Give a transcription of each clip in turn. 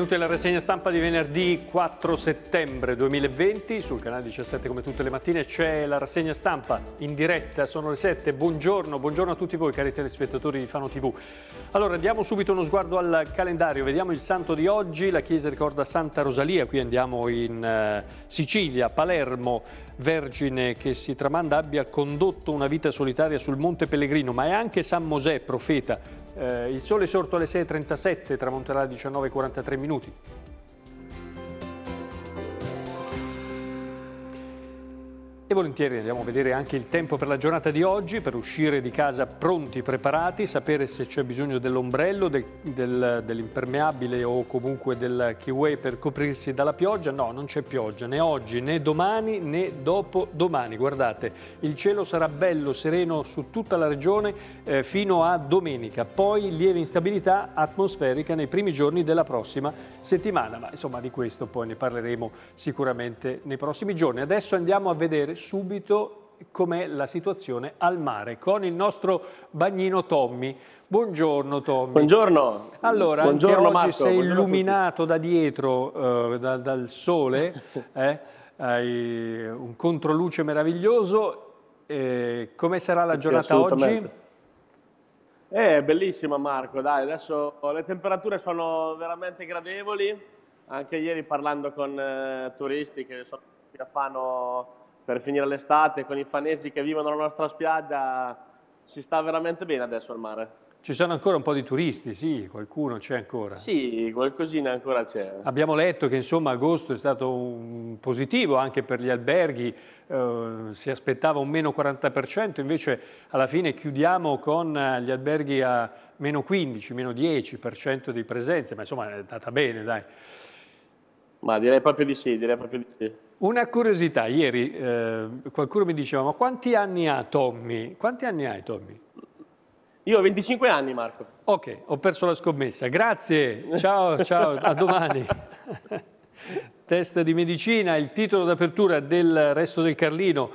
benvenuti alla rassegna stampa di venerdì 4 settembre 2020. Sul canale 17 come tutte le mattine c'è la rassegna stampa in diretta, sono le 7. Buongiorno, buongiorno a tutti voi cari telespettatori di Fano TV. Allora diamo subito uno sguardo al calendario, vediamo il santo di oggi, la chiesa ricorda Santa Rosalia, qui andiamo in eh, Sicilia, Palermo, vergine che si tramanda abbia condotto una vita solitaria sul Monte Pellegrino, ma è anche San Mosè, profeta. Eh, il sole è sorto alle 6.37, tramonterà alle 19.43 minuti. E volentieri andiamo a vedere anche il tempo per la giornata di oggi, per uscire di casa pronti, preparati, sapere se c'è bisogno dell'ombrello, del, del, dell'impermeabile o comunque del kiwi per coprirsi dalla pioggia. No, non c'è pioggia, né oggi, né domani, né dopodomani. Guardate, il cielo sarà bello, sereno su tutta la regione eh, fino a domenica. Poi lieve instabilità atmosferica nei primi giorni della prossima settimana. Ma insomma di questo poi ne parleremo sicuramente nei prossimi giorni. Adesso andiamo a vedere subito com'è la situazione al mare con il nostro bagnino Tommy. Buongiorno Tommy. Buongiorno. Allora, Buongiorno, oggi Marco. sei Buongiorno illuminato da dietro eh, da, dal sole, eh, hai un controluce meraviglioso. Eh, come sarà la giornata oggi? Eh, è bellissima Marco, dai, adesso le temperature sono veramente gradevoli, anche ieri parlando con eh, turisti che sono qui a Fano per finire l'estate con i fanesi che vivono la nostra spiaggia, si sta veramente bene adesso al mare. Ci sono ancora un po' di turisti, sì, qualcuno c'è ancora. Sì, qualcosina ancora c'è. Abbiamo letto che insomma agosto è stato positivo anche per gli alberghi, eh, si aspettava un meno 40%, invece alla fine chiudiamo con eh, gli alberghi a meno 15, meno 10% di presenze, ma insomma è andata bene, dai. Ma direi proprio di sì, direi proprio di sì. Una curiosità, ieri eh, qualcuno mi diceva, ma quanti anni ha Tommy? Quanti anni hai Tommy? Io ho 25 anni Marco. Ok, ho perso la scommessa, grazie, ciao, ciao, a domani. Testa di medicina, il titolo d'apertura del Resto del Carlino,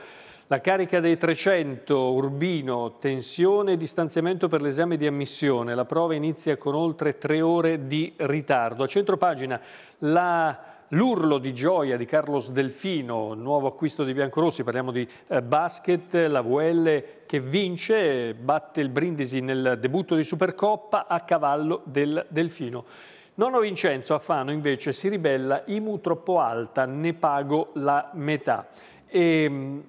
la carica dei 300, Urbino, tensione e distanziamento per l'esame di ammissione, la prova inizia con oltre tre ore di ritardo. A centro pagina, la L'urlo di gioia di Carlos Delfino, nuovo acquisto di Biancorossi, parliamo di eh, basket, la VL che vince, batte il Brindisi nel debutto di Supercoppa a cavallo del Delfino. Nono Vincenzo Affano invece si ribella, IMU troppo alta, ne pago la metà. E, ehm,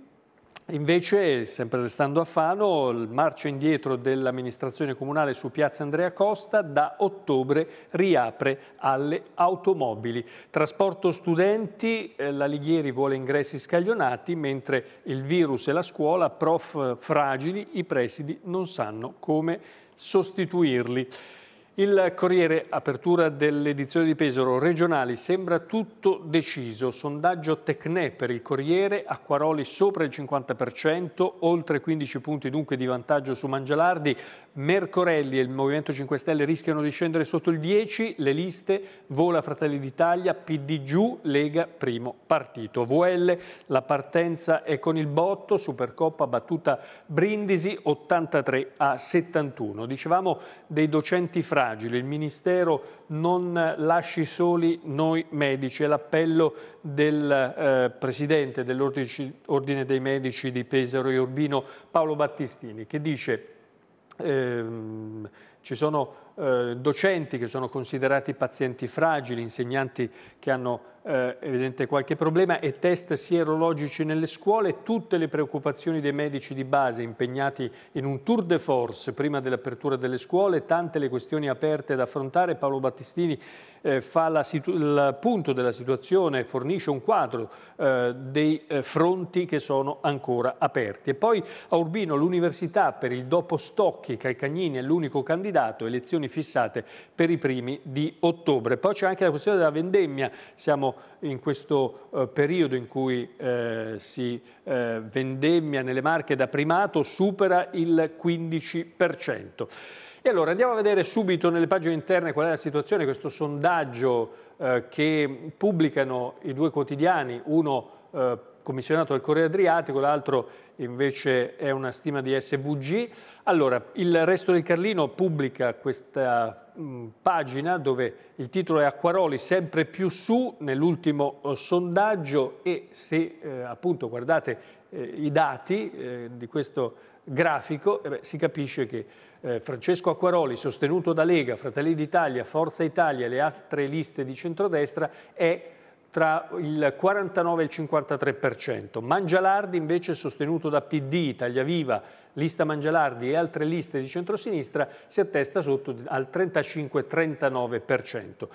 Invece, sempre restando a Fano, il marcio indietro dell'amministrazione comunale su Piazza Andrea Costa da ottobre riapre alle automobili. Trasporto studenti, eh, l'Alighieri vuole ingressi scaglionati, mentre il virus e la scuola, prof fragili, i presidi non sanno come sostituirli. Il Corriere, apertura dell'edizione di Pesaro, regionali, sembra tutto deciso. Sondaggio Tecne per il Corriere, Acquaroli sopra il 50%, oltre 15 punti dunque di vantaggio su Mangialardi. Mercorelli e il Movimento 5 Stelle rischiano di scendere sotto il 10, le liste, vola Fratelli d'Italia, PD giù, Lega primo partito. VL, la partenza è con il botto, Supercoppa battuta Brindisi 83 a 71. Dicevamo dei docenti fra fragile, il Ministero non lasci soli noi medici, è l'appello del eh, Presidente dell'Ordine dei Medici di Pesaro e Urbino Paolo Battistini che dice... Ehm, ci sono eh, docenti che sono considerati pazienti fragili, insegnanti che hanno eh, evidente qualche problema e test sierologici nelle scuole, tutte le preoccupazioni dei medici di base impegnati in un tour de force prima dell'apertura delle scuole, tante le questioni aperte da affrontare. Paolo Battistini eh, fa il punto della situazione, fornisce un quadro eh, dei eh, fronti che sono ancora aperti. E poi a Urbino l'università per il dopo Stocchi, Calcagnini è l'unico candidato candidato, elezioni fissate per i primi di ottobre. Poi c'è anche la questione della vendemmia, siamo in questo eh, periodo in cui eh, si eh, vendemmia nelle marche da primato, supera il 15%. E allora andiamo a vedere subito nelle pagine interne qual è la situazione, questo sondaggio eh, che pubblicano i due quotidiani, uno eh, commissionato dal Corriere Adriatico, l'altro invece è una stima di SVG. Allora, il resto del Carlino pubblica questa pagina dove il titolo è Acquaroli sempre più su nell'ultimo eh, sondaggio e se eh, appunto guardate eh, i dati eh, di questo grafico eh beh, si capisce che eh, Francesco Acquaroli, sostenuto da Lega, Fratelli d'Italia, Forza Italia e le altre liste di centrodestra, è tra il 49 e il 53%. Mangialardi invece sostenuto da PD, Italia Viva, lista Mangialardi e altre liste di centrosinistra si attesta sotto al 35-39%.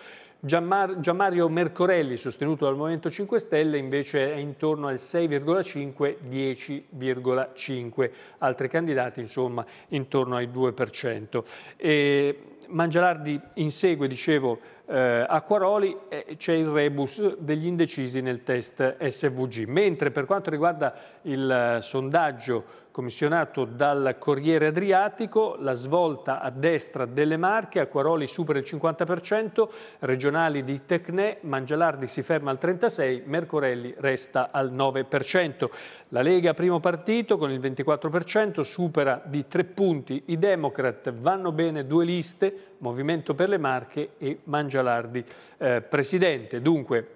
Gianmario Mercorelli, sostenuto dal Movimento 5 Stelle, invece è intorno al 6,5-10,5. Altri candidati, insomma, intorno ai 2%. E Mangialardi insegue, dicevo, eh, Acquaroli e c'è il rebus degli indecisi nel test SVG. Mentre per quanto riguarda il eh, sondaggio commissionato dal Corriere Adriatico, la svolta a destra delle Marche, Acquaroli supera il 50%, regionali di Tecne, Mangialardi si ferma al 36%, Mercorelli resta al 9%. La Lega primo partito con il 24%, supera di 3 punti i Democrat, vanno bene due liste, Movimento per le Marche e Mangialardi eh, Presidente. Dunque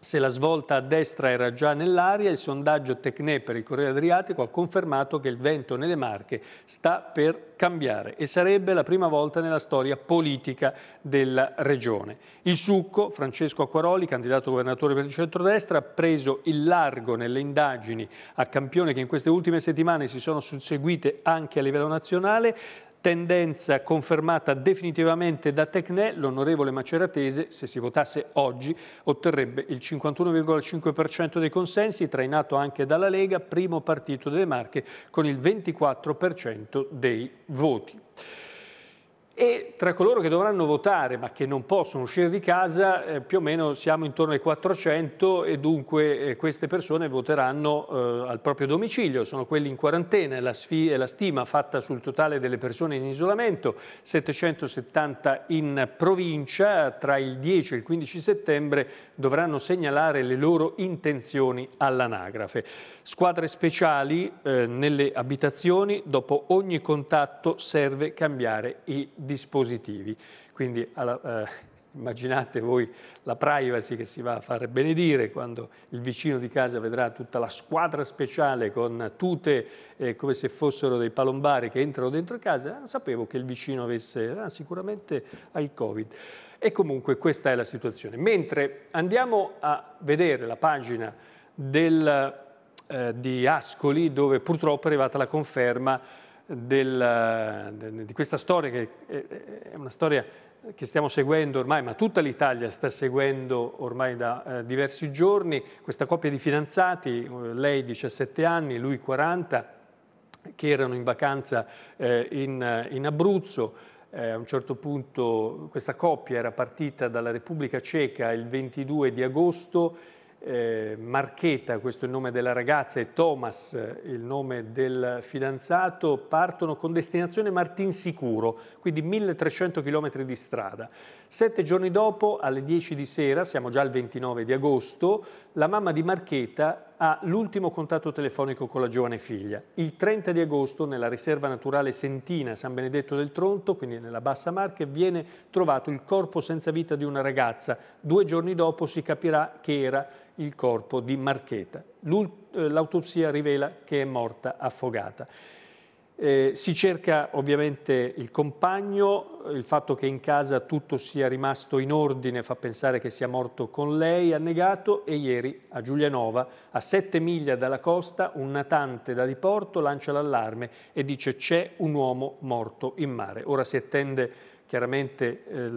se la svolta a destra era già nell'aria, il sondaggio Tecne per il Corriere Adriatico ha confermato che il vento nelle Marche sta per cambiare e sarebbe la prima volta nella storia politica della regione. Il succo, Francesco Acquaroli, candidato governatore per il centrodestra, ha preso il largo nelle indagini a campione che in queste ultime settimane si sono susseguite anche a livello nazionale tendenza confermata definitivamente da Tecne, l'onorevole Maceratese, se si votasse oggi, otterrebbe il 51,5% dei consensi, trainato anche dalla Lega, primo partito delle Marche, con il 24% dei voti e tra coloro che dovranno votare ma che non possono uscire di casa eh, più o meno siamo intorno ai 400 e dunque eh, queste persone voteranno eh, al proprio domicilio, sono quelli in quarantena, è la, la stima fatta sul totale delle persone in isolamento, 770 in provincia, tra il 10 e il 15 settembre dovranno segnalare le loro intenzioni all'anagrafe. Squadre speciali eh, nelle abitazioni, dopo ogni contatto serve cambiare i dispositivi. Quindi alla, eh, immaginate voi la privacy che si va a fare benedire quando il vicino di casa vedrà tutta la squadra speciale con tute eh, come se fossero dei palombari che entrano dentro casa. Non sapevo che il vicino avesse ah, sicuramente ha il Covid. E comunque questa è la situazione. Mentre andiamo a vedere la pagina del, eh, di Ascoli dove purtroppo è arrivata la conferma del, di questa storia, che è, una storia che stiamo seguendo ormai, ma tutta l'Italia sta seguendo ormai da eh, diversi giorni, questa coppia di fidanzati, eh, lei 17 anni, lui 40, che erano in vacanza eh, in, in, Abruzzo. Eh, a un certo punto questa coppia era partita dalla Repubblica Ceca il 22 di agosto eh, Marcheta, questo è il nome della ragazza, e Thomas, eh, il nome del fidanzato, partono con destinazione Martinsicuro, quindi 1300 km di strada. Sette giorni dopo, alle 10 di sera, siamo già al 29 di agosto, la mamma di Marcheta ha l'ultimo contatto telefonico con la giovane figlia. Il 30 di agosto, nella riserva naturale Sentina, San Benedetto del Tronto, quindi nella Bassa Marche, viene trovato il corpo senza vita di una ragazza. Due giorni dopo si capirà che era il corpo di Marcheta. Eh, l'autopsia rivela che è morta affogata. Eh, si cerca ovviamente il compagno, il fatto che in casa tutto sia rimasto in ordine fa pensare che sia morto con lei, annegato, e ieri a Giulianova, a sette miglia dalla costa, un natante da riporto lancia l'allarme e dice c'è un uomo morto in mare. Ora si attende chiaramente eh,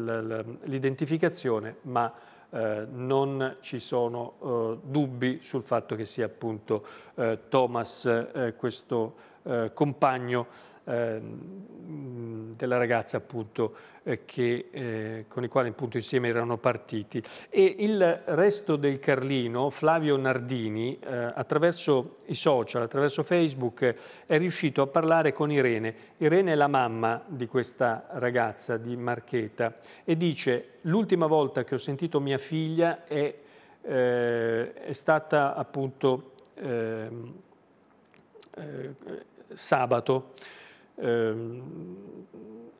l'identificazione, ma eh, non ci sono eh, dubbi sul fatto che sia appunto eh, Thomas eh, questo eh, compagno eh, della ragazza appunto eh, eh con il quale appunto insieme erano partiti. E il resto del Carlino, Flavio Nardini, eh, attraverso i social, attraverso Facebook, è riuscito a parlare con Irene. Irene è la mamma di questa ragazza, di Marcheta, e dice l'ultima volta che ho sentito mia figlia è, è stata appunto... Ehm, eh, sabato. Ehm,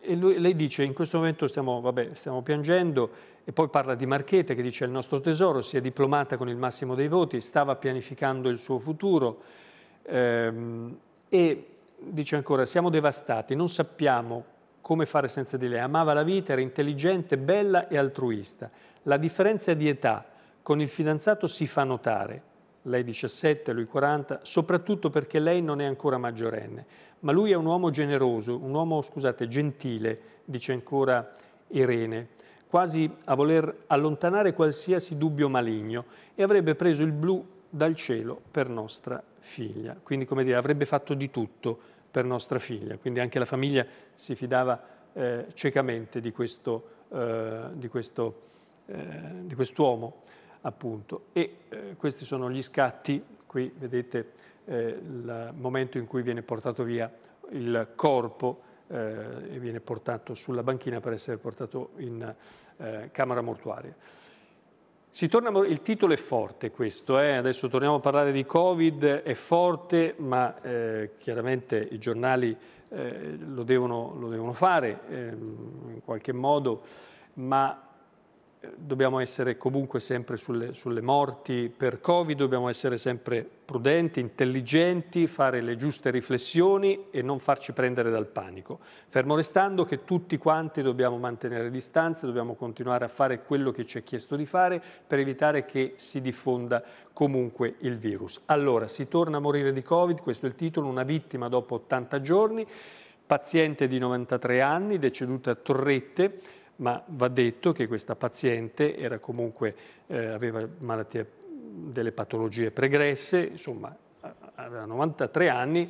e lui, lei dice, in questo momento stiamo, vabbè, stiamo piangendo, e poi parla di Marchete che dice il nostro tesoro, si è diplomata con il massimo dei voti, stava pianificando il suo futuro ehm, e dice ancora siamo devastati, non sappiamo come fare senza di lei, amava la vita, era intelligente, bella e altruista. La differenza di età con il fidanzato si fa notare, lei 17, lui 40, soprattutto perché lei non è ancora maggiorenne, ma lui è un uomo generoso, un uomo, scusate, gentile, dice ancora Irene, quasi a voler allontanare qualsiasi dubbio maligno e avrebbe preso il blu dal cielo per nostra figlia. Quindi, come dire, avrebbe fatto di tutto per nostra figlia, quindi anche la famiglia si fidava eh, ciecamente di questo, eh, di questo eh, di quest'uomo appunto. E eh, questi sono gli scatti, qui vedete eh, il momento in cui viene portato via il corpo eh, e viene portato sulla banchina per essere portato in eh, camera mortuaria. Torna, il titolo è forte questo, eh? adesso torniamo a parlare di Covid, è forte ma eh, chiaramente i giornali eh, lo, devono, lo, devono, fare ehm, in qualche modo, ma dobbiamo essere comunque sempre sulle, sulle, morti per Covid, dobbiamo essere sempre prudenti, intelligenti, fare le giuste riflessioni e non farci prendere dal panico. Fermo restando che tutti quanti dobbiamo mantenere distanze, dobbiamo continuare a fare quello che ci è chiesto di fare per evitare che si diffonda comunque il virus. Allora, si torna a morire di Covid, questo è il titolo, una vittima dopo 80 giorni, paziente di 93 anni, deceduta a Torrette, ma va detto che questa paziente comunque, eh, aveva malattie, delle patologie pregresse, insomma aveva 93 anni,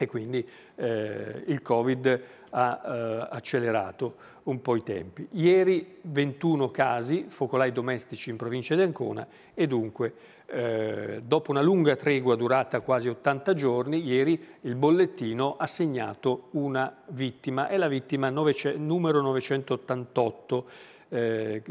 e quindi eh, il Covid ha eh, accelerato un po' i tempi. Ieri 21 casi, focolai domestici in provincia di Ancona e dunque eh, dopo una lunga tregua durata quasi 80 giorni, ieri il bollettino ha segnato una vittima, è la vittima 9, numero 988 eh,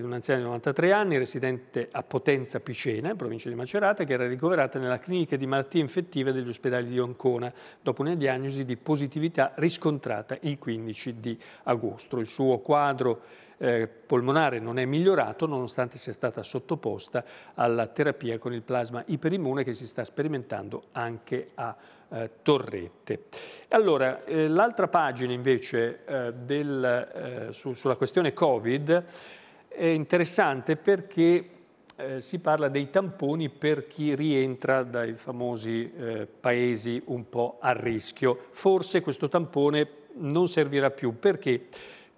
un'anziana di 93 anni, residente a Potenza Picena, provincia di Macerata, che era ricoverata nella clinica di malattie infettive degli ospedali di Ancona dopo una diagnosi di positività riscontrata il 15 di agosto. Il suo quadro eh, polmonare non è migliorato nonostante sia stata sottoposta alla terapia con il plasma iperimmune che si sta sperimentando anche a eh, Torrette. Allora, eh, l'altra pagina invece eh, del, eh, su, sulla questione Covid è interessante perché eh, si parla dei tamponi per chi rientra dai famosi eh, paesi un po' a rischio. Forse questo tampone non servirà più perché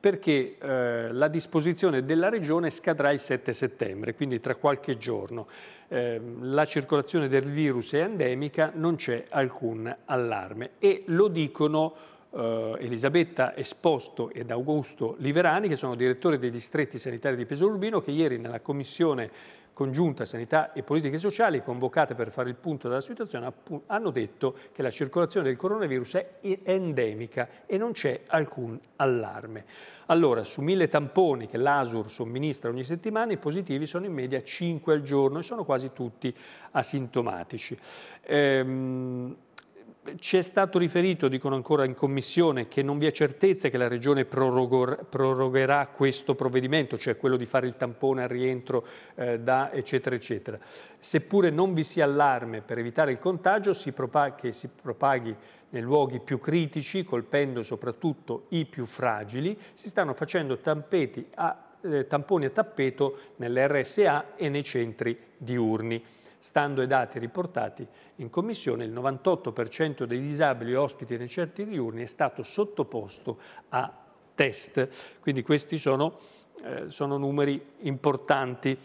perché eh, la disposizione della Regione scadrà il 7 settembre, quindi tra qualche giorno. Eh, la circolazione del virus è endemica, non c'è alcun allarme e lo dicono eh, Elisabetta Esposto ed Augusto Liverani, che sono direttori dei distretti sanitari di Peso Urbino, che ieri nella commissione congiunta sanità e politiche sociali, convocate per fare il punto della situazione, hanno detto che la circolazione del coronavirus è endemica e non c'è alcun allarme. Allora, su mille tamponi che l'ASUR somministra ogni settimana, i positivi sono in media 5 al giorno e sono quasi tutti asintomatici. Ehm, ci è stato riferito, dicono ancora in Commissione, che non vi è certezza che la Regione prorogherà questo provvedimento, cioè quello di fare il tampone al rientro eh, da eccetera eccetera. Seppure non vi sia allarme per evitare il contagio si che si propaghi nei luoghi più critici, colpendo soprattutto i più fragili, si stanno facendo a, eh, tamponi a tappeto nelle RSA e nei centri diurni. Stando ai dati riportati in Commissione, il 98% dei disabili ospiti nei certi diurni è stato sottoposto a test. Quindi questi sono, eh, sono numeri importanti.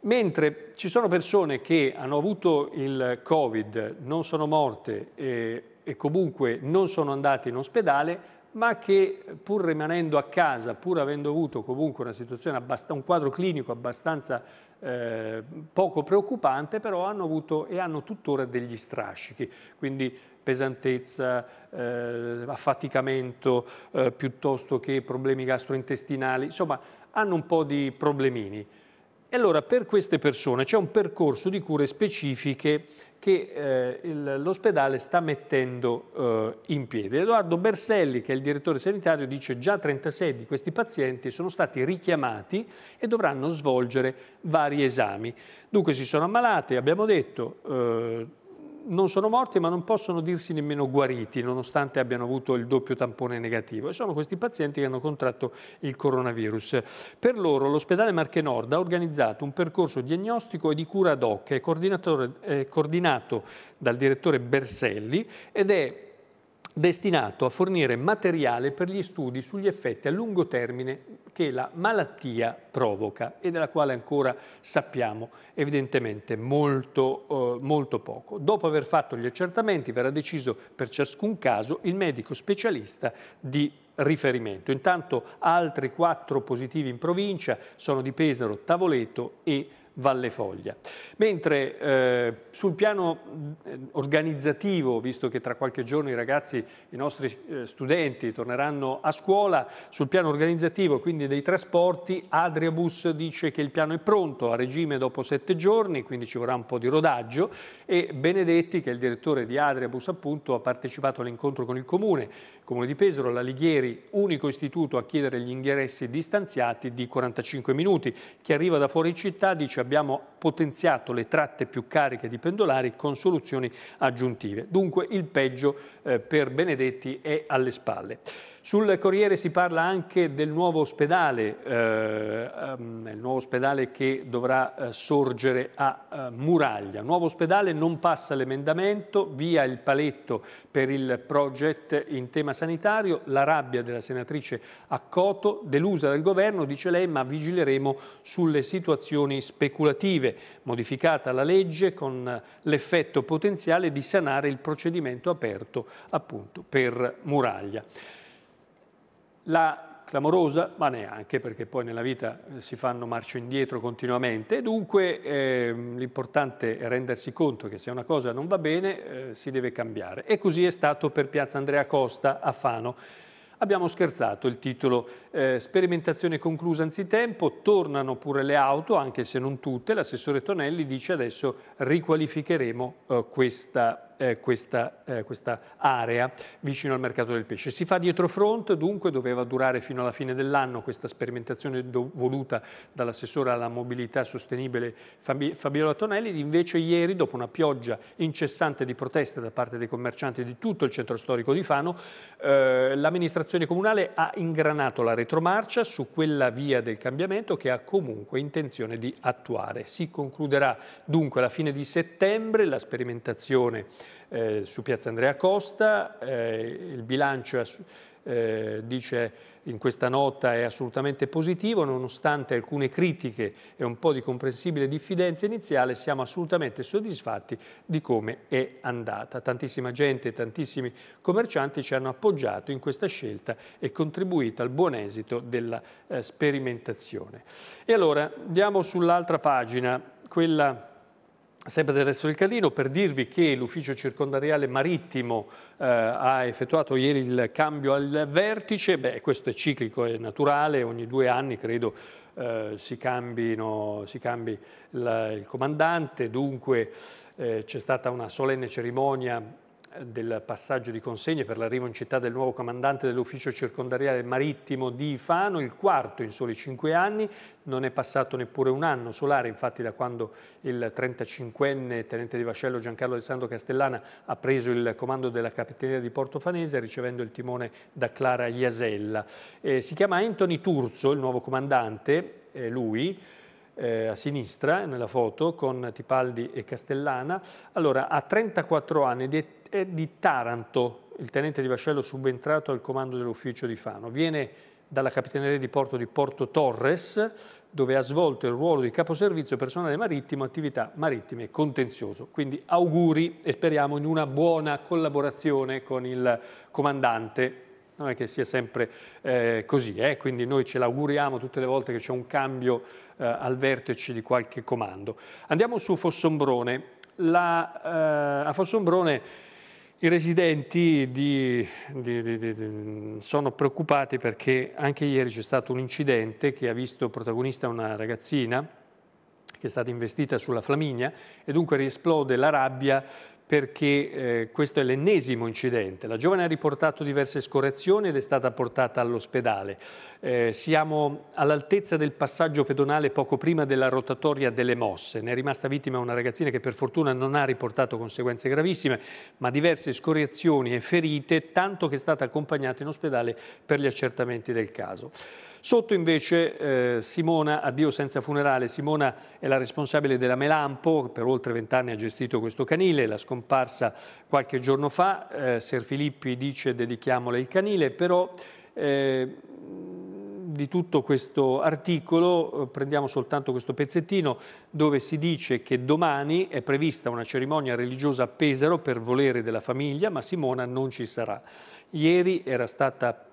Mentre ci sono persone che hanno avuto il Covid, non sono morte e, e comunque non sono andate in ospedale, ma che pur rimanendo a casa, pur avendo avuto comunque una situazione, un quadro clinico abbastanza eh, poco preoccupante, però hanno avuto e hanno tuttora degli strascichi, quindi pesantezza, eh, affaticamento eh, piuttosto che problemi gastrointestinali, insomma hanno un po' di problemini. E allora per queste persone c'è un percorso di cure specifiche che eh, l'ospedale sta mettendo eh, in piedi. Edoardo Berselli, che è il direttore sanitario, dice già 36 di questi pazienti sono stati richiamati e dovranno svolgere vari esami. Dunque si sono ammalati, abbiamo detto, eh, non sono morti ma non possono dirsi nemmeno guariti nonostante abbiano avuto il doppio tampone negativo e sono questi pazienti che hanno contratto il coronavirus. Per loro l'ospedale Marche Nord ha organizzato un percorso diagnostico e di cura ad hoc è coordinato dal direttore Berselli ed è destinato a fornire materiale per gli studi sugli effetti a lungo termine che la malattia provoca e della quale ancora sappiamo evidentemente molto, eh, molto poco. Dopo aver fatto gli accertamenti verrà deciso per ciascun caso il medico specialista di riferimento. Intanto altri quattro positivi in provincia sono di Pesaro, Tavoleto e Pesaro. Valle Foglia. Mentre eh, sul piano eh, organizzativo, visto che tra qualche giorno i ragazzi, i nostri eh, studenti torneranno a scuola, sul piano organizzativo, quindi dei trasporti, Adriabus dice che il piano è pronto, a regime dopo sette giorni, quindi ci vorrà un po' di rodaggio, e Benedetti, che è il direttore di Adriabus appunto, ha partecipato all'incontro con il Comune Comune di Pesaro, l'Alighieri, unico istituto a chiedere gli ingressi distanziati di 45 minuti. Chi arriva da fuori città dice abbiamo potenziato le tratte più cariche di pendolari con soluzioni aggiuntive. Dunque il peggio eh, per Benedetti è alle spalle. Sul Corriere si parla anche del nuovo ospedale, eh, ehm, il nuovo ospedale che dovrà eh, sorgere a eh, Muraglia. Nuovo ospedale non passa l'emendamento, via il paletto per il project in tema sanitario, la rabbia della senatrice Accoto, delusa dal governo, dice lei, ma vigileremo sulle situazioni speculative. Modificata la legge con l'effetto potenziale di sanare il procedimento aperto appunto per Muraglia la clamorosa, ma neanche perché poi nella vita eh, si fanno marcio indietro continuamente, dunque eh, l'importante è rendersi conto che se una cosa non va bene eh, si deve cambiare e così è stato per Piazza Andrea Costa a Fano. Abbiamo scherzato il titolo, eh, sperimentazione conclusa anzitempo, tornano pure le auto, anche se non tutte, l'assessore Tonelli dice adesso riqualificheremo eh, questa eh, questa, eh, questa, area vicino al mercato del pesce. Si fa dietro front, dunque doveva durare fino alla fine dell'anno questa sperimentazione voluta dall'assessore alla mobilità sostenibile Fabi Fabiola Tonelli, invece ieri dopo una pioggia incessante di proteste da parte dei commercianti di tutto il centro storico di Fano, eh, l'amministrazione comunale ha ingranato la retromarcia su quella via del cambiamento che ha comunque intenzione di attuare. Si concluderà dunque alla fine di settembre la sperimentazione eh, su Piazza Andrea Costa, eh, il bilancio eh, dice in questa nota è assolutamente positivo, nonostante alcune critiche e un po' di comprensibile diffidenza iniziale, siamo assolutamente soddisfatti di come è andata. Tantissima gente e tantissimi commercianti ci hanno appoggiato in questa scelta e contribuito al buon esito della eh, sperimentazione. E allora andiamo sull'altra pagina, quella sempre del resto del Carlino, per dirvi che l'ufficio circondariale marittimo eh, ha effettuato ieri il cambio al vertice, beh, questo è ciclico, è naturale, ogni due anni credo eh, si, cambino, si, cambi la, il comandante, dunque eh, c'è stata una solenne cerimonia del passaggio di consegne per l'arrivo in città del nuovo comandante dell'ufficio circondariale marittimo di Fano, il quarto in soli cinque anni, non è passato neppure un anno solare, infatti da quando il 35enne tenente di vascello Giancarlo Alessandro Castellana ha preso il comando della capitaneria di Portofanese ricevendo il timone da Clara Iasella. Eh, si chiama Anthony Turzo, il nuovo comandante, eh, lui, eh, a sinistra nella foto con Tipaldi e Castellana. Allora, ha 34 anni ed è è di Taranto, il tenente di vascello subentrato al comando dell'ufficio di Fano. Viene dalla capitaneria di porto di Porto Torres, dove ha svolto il ruolo di caposervizio personale marittimo, attività marittime e contenzioso. Quindi auguri e speriamo in una buona collaborazione con il comandante. Non è che sia sempre eh, così, eh? quindi noi ce l'auguriamo tutte le volte che c'è un cambio eh, al vertice di qualche comando. Andiamo su Fossombrone. La, eh, a Fossombrone i residenti di, di, di, sono preoccupati perché anche ieri c'è stato un incidente che ha visto protagonista una ragazzina che è stata investita sulla Flaminia e dunque riesplode la rabbia perché eh, questo è l'ennesimo incidente. La giovane ha riportato diverse scorrezioni ed è stata portata all'ospedale. Eh, siamo all'altezza del passaggio pedonale poco prima della rotatoria delle mosse. Ne è rimasta vittima una ragazzina che per fortuna non ha riportato conseguenze gravissime, ma diverse scorrezioni e ferite, tanto che è stata accompagnata in ospedale per gli accertamenti del caso. Sotto invece eh, Simona, addio senza funerale. Simona è la responsabile della Melampo, per oltre vent'anni ha gestito questo canile, la scomparsa qualche giorno fa. Eh, Ser Filippi dice dedichiamole il canile, però... Eh, di tutto questo articolo eh, prendiamo soltanto questo pezzettino dove si dice che domani è prevista una cerimonia religiosa a Pesaro per volere della famiglia, ma Simona non ci sarà. Ieri era stata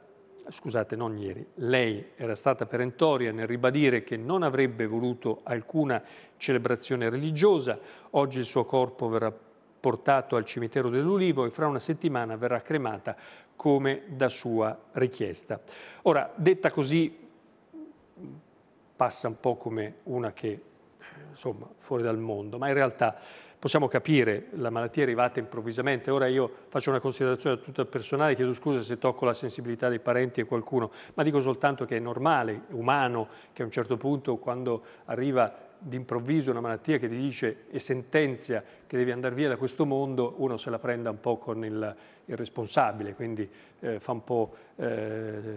scusate, non ieri, lei era stata perentoria nel ribadire che non avrebbe voluto alcuna celebrazione religiosa, oggi il suo corpo verrà portato al cimitero dell'Ulivo e fra una settimana verrà cremata come da sua richiesta. Ora, detta così, passa un po' come una che insomma, fuori dal mondo, ma in realtà possiamo capire la malattia è arrivata improvvisamente. Ora io faccio una considerazione a tutto il personale, chiedo scusa se tocco la sensibilità dei parenti e qualcuno, ma dico soltanto che è normale, umano, che a un certo punto quando arriva d'improvviso una malattia che ti dice e sentenzia che devi andare via da questo mondo, uno se la prenda un po' con il, il responsabile, quindi eh, eh,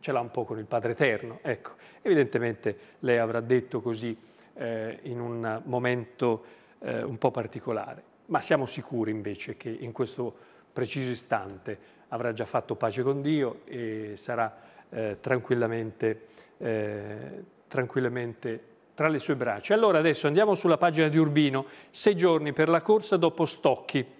ce l'ha un po' con il Padre Eterno. Ecco, evidentemente lei avrà detto così eh, in un momento eh, un po' particolare. Ma siamo sicuri invece che in questo preciso istante avrà già fatto pace con Dio e sarà eh, tranquillamente, eh, tranquillamente tra le sue braccia. Allora adesso andiamo sulla pagina di Urbino, sei giorni per la corsa dopo Stocchi.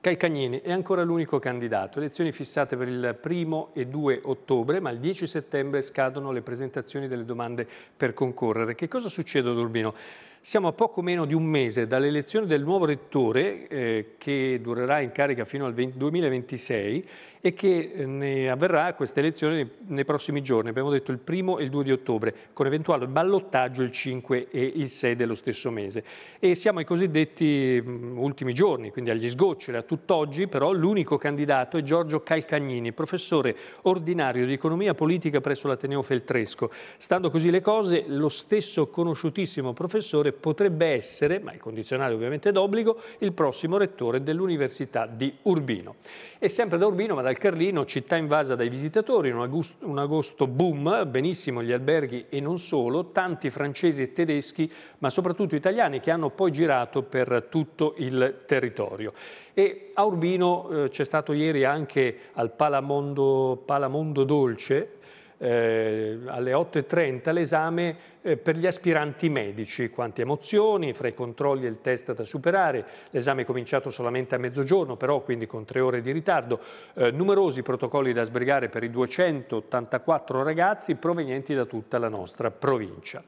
Calcagnini è ancora l'unico candidato, elezioni fissate per il 1 e 2 ottobre, ma il 10 settembre scadono le presentazioni delle domande per concorrere. Che cosa succede ad Urbino? Siamo a poco meno di un mese dall'elezione del nuovo rettore, eh, che durerà in carica fino al 20 2026, e che eh, ne avverrà questa elezione nei prossimi giorni, abbiamo detto il primo e il 2 di ottobre, con eventuale ballottaggio il 5 e il 6 dello stesso mese. E siamo ai cosiddetti mm, ultimi giorni, quindi agli sgoccioli. A tutt'oggi però l'unico candidato è Giorgio Calcagnini, professore ordinario di economia politica presso l'Ateneo Feltresco. Stando così le cose, lo stesso conosciutissimo professore potrebbe essere, ma il condizionale ovviamente è d'obbligo, il prossimo rettore dell'Università di Urbino. E sempre da Urbino, ma da dal Carlino, città invasa dai visitatori, un agosto, un agosto boom, benissimo gli alberghi e non solo, tanti francesi e tedeschi, ma soprattutto italiani che hanno poi girato per tutto il territorio. E a Urbino eh, c'è stato ieri anche al Palamondo, Palamondo Dolce, eh, alle 8.30 l'esame eh, per gli aspiranti medici, quante emozioni, fra i controlli e il test da superare, l'esame è cominciato solamente a mezzogiorno però quindi con tre ore di ritardo, eh, numerosi protocolli da sbrigare per i 284 ragazzi provenienti da tutta la nostra provincia.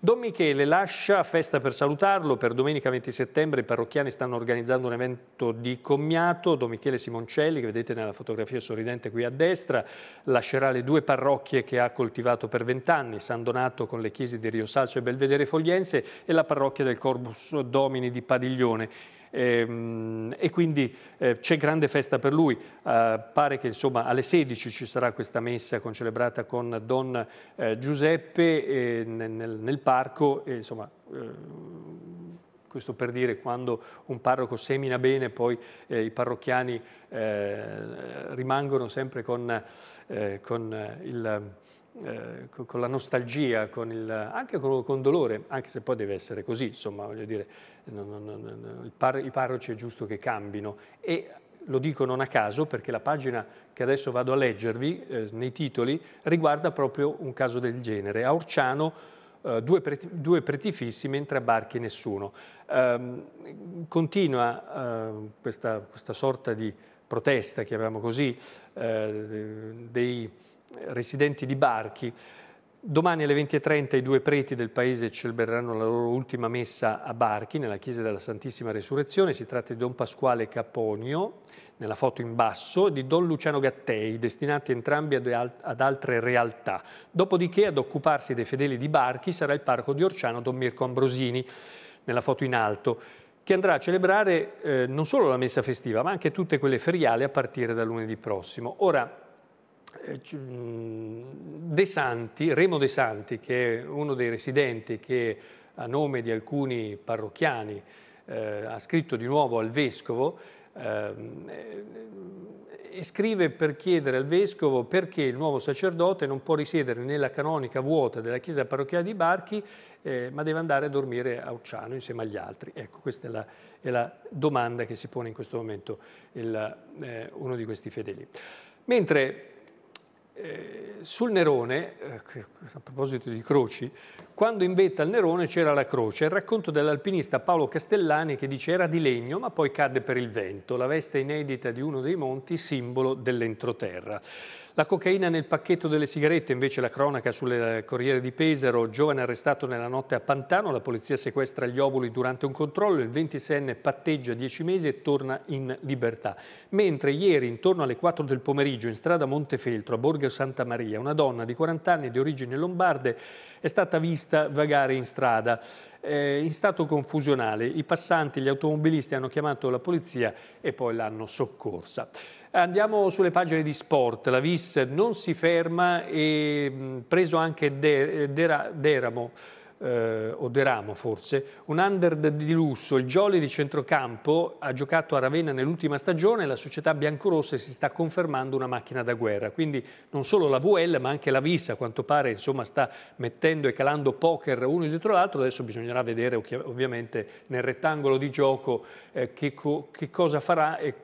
Don Michele lascia festa per salutarlo, per domenica 20 settembre i parrocchiani stanno organizzando un evento di commiato, Don Michele Simoncelli che vedete nella fotografia sorridente qui a destra lascerà le due parrocchie che ha coltivato per vent'anni, San Donato con le chiese di Rio Salso e Belvedere Fogliense e la parrocchia del Corpus Domini di Padiglione e, ehm, e quindi eh, c'è grande festa per lui. Eh, pare che insomma, alle 16 ci sarà questa messa concelebrata con Don eh, Giuseppe nel, nel, parco. E, insomma, eh, questo per dire quando un parroco semina bene poi eh, i parrocchiani eh, rimangono sempre con, eh, con il eh, con la nostalgia, con il, anche con, con, dolore, anche se poi deve essere così, insomma, voglio dire, non, non, non, par, i parroci è giusto che cambino. E lo dico non a caso perché la pagina che adesso vado a leggervi eh, nei titoli riguarda proprio un caso del genere. A Orciano eh, due, preti, due, preti, fissi mentre a barchi nessuno. Ehm, continua eh, questa, questa, sorta di protesta, chiamiamo così, eh, dei residenti di Barchi. Domani alle 20.30 i due preti del paese celebreranno la loro ultima messa a Barchi, nella chiesa della Santissima Resurrezione. Si tratta di Don Pasquale Caponio, nella foto in basso, e di Don Luciano Gattei, destinati entrambi ad altre realtà. Dopodiché ad occuparsi dei fedeli di Barchi sarà il parco di Orciano Don Mirko Ambrosini, nella foto in alto che andrà a celebrare eh, non solo la messa festiva, ma anche tutte quelle feriali a partire da lunedì prossimo. Ora, eh, mm, De Santi, Remo De Santi, che è uno dei residenti che a nome di alcuni parrocchiani eh, ha scritto di nuovo al vescovo ehm, e scrive per chiedere al vescovo perché il nuovo sacerdote non può risiedere nella canonica vuota della chiesa parrocchiale di Barchi eh, ma deve andare a dormire a Ucciano insieme agli altri. Ecco, questa è la, è la domanda che si pone in questo momento il, eh, uno di questi fedeli. Mentre eh, sul Nerone, eh, a proposito di croci, quando in vetta al Nerone c'era la croce, il racconto dell'alpinista Paolo Castellani che dice era di legno ma poi cadde per il vento, la veste inedita di uno dei monti, simbolo dell'entroterra. La cocaina nel pacchetto delle sigarette, invece la cronaca sulle Corriere di Pesaro, giovane arrestato nella notte a Pantano, la polizia sequestra gli ovuli durante un controllo, il 26enne patteggia 10 mesi e torna in libertà. Mentre ieri, intorno alle 4 del pomeriggio, in strada Montefeltro, a Borgo Santa Maria, una donna di 40 anni di origini lombarde è stata vista vagare in strada eh, in stato confusionale. I passanti, gli automobilisti hanno chiamato la polizia e poi l'hanno soccorsa. Andiamo sulle pagine di sport, la Vis non si ferma e mm, preso anche De, eh, Dera, Deramo, eh, o Deramo forse, un under di lusso, il Jolly di centrocampo ha giocato a Ravenna nell'ultima stagione e la società biancorossa si sta confermando una macchina da guerra, quindi non solo la VL ma anche la Vis a quanto pare insomma, sta mettendo e calando poker uno dietro l'altro, adesso bisognerà vedere ovviamente nel rettangolo di gioco eh, che, co che, cosa farà e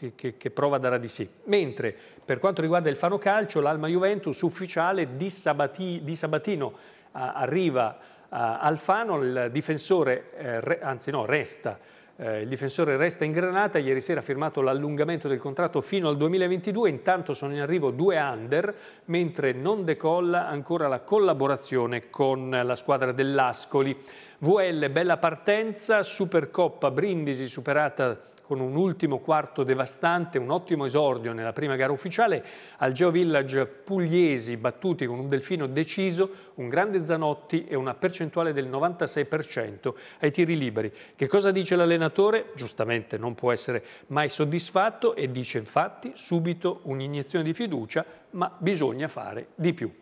che, che, che, prova darà di sì. Mentre per quanto riguarda il Fano Calcio, l'Alma Juventus ufficiale di, Sabati, di Sabatino a, arriva a, al Fano, il difensore, eh, re, anzi no, resta. Eh, il difensore resta in Granata, ieri sera ha firmato l'allungamento del contratto fino al 2022, intanto sono in arrivo due under, mentre non decolla ancora la collaborazione con la squadra dell'Ascoli. VL, bella partenza, Supercoppa Brindisi superata con un ultimo quarto devastante, un ottimo esordio nella prima gara ufficiale al Geo Village Pugliesi, battuti con un delfino deciso, un grande Zanotti e una percentuale del 96% ai tiri liberi. Che cosa dice l'allenatore? Giustamente non può essere mai soddisfatto e dice infatti subito un'iniezione di fiducia, ma bisogna fare di più.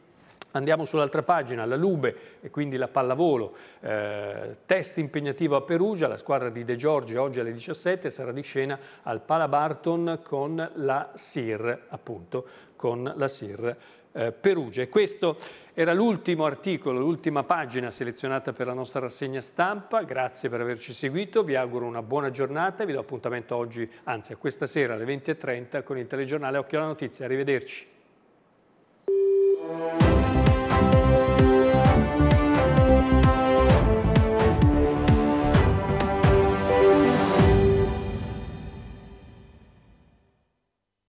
Andiamo sull'altra pagina, la Lube e quindi la pallavolo, eh, test impegnativo a Perugia, la squadra di De Giorgi oggi alle 17 sarà di scena al Barton con la SIR, appunto, con la SIR eh, Perugia. E questo era l'ultimo articolo, l'ultima pagina selezionata per la nostra rassegna stampa, grazie per averci seguito, vi auguro una buona giornata, vi do appuntamento oggi, anzi a questa sera alle 20.30 con il telegiornale Occhio alla Notizia, arrivederci. Música